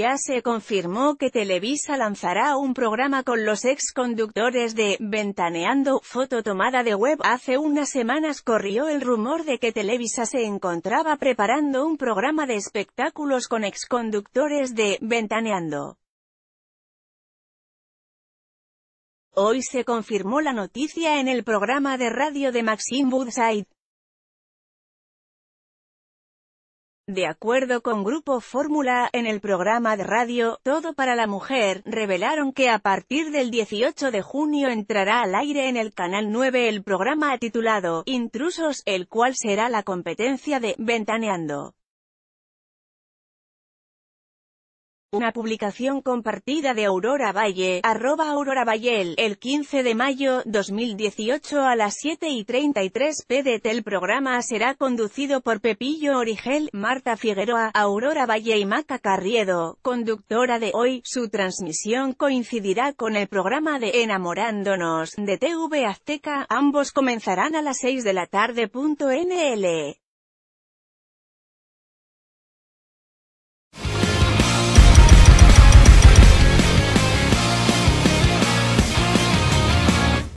Ya se confirmó que Televisa lanzará un programa con los ex conductores de Ventaneando, foto tomada de web. Hace unas semanas corrió el rumor de que Televisa se encontraba preparando un programa de espectáculos con ex conductores de Ventaneando. Hoy se confirmó la noticia en el programa de radio de Maxim Woodside. De acuerdo con Grupo Fórmula, en el programa de radio Todo para la Mujer, revelaron que a partir del 18 de junio entrará al aire en el Canal 9 el programa titulado Intrusos, el cual será la competencia de Ventaneando. Una publicación compartida de Aurora Valle, arroba Aurora Valle, el 15 de mayo 2018 a las 7 y 33 pdt. El programa será conducido por Pepillo Origel, Marta Figueroa, Aurora Valle y Maca Carriedo, conductora de hoy. Su transmisión coincidirá con el programa de Enamorándonos, de TV Azteca, ambos comenzarán a las 6 de la tarde.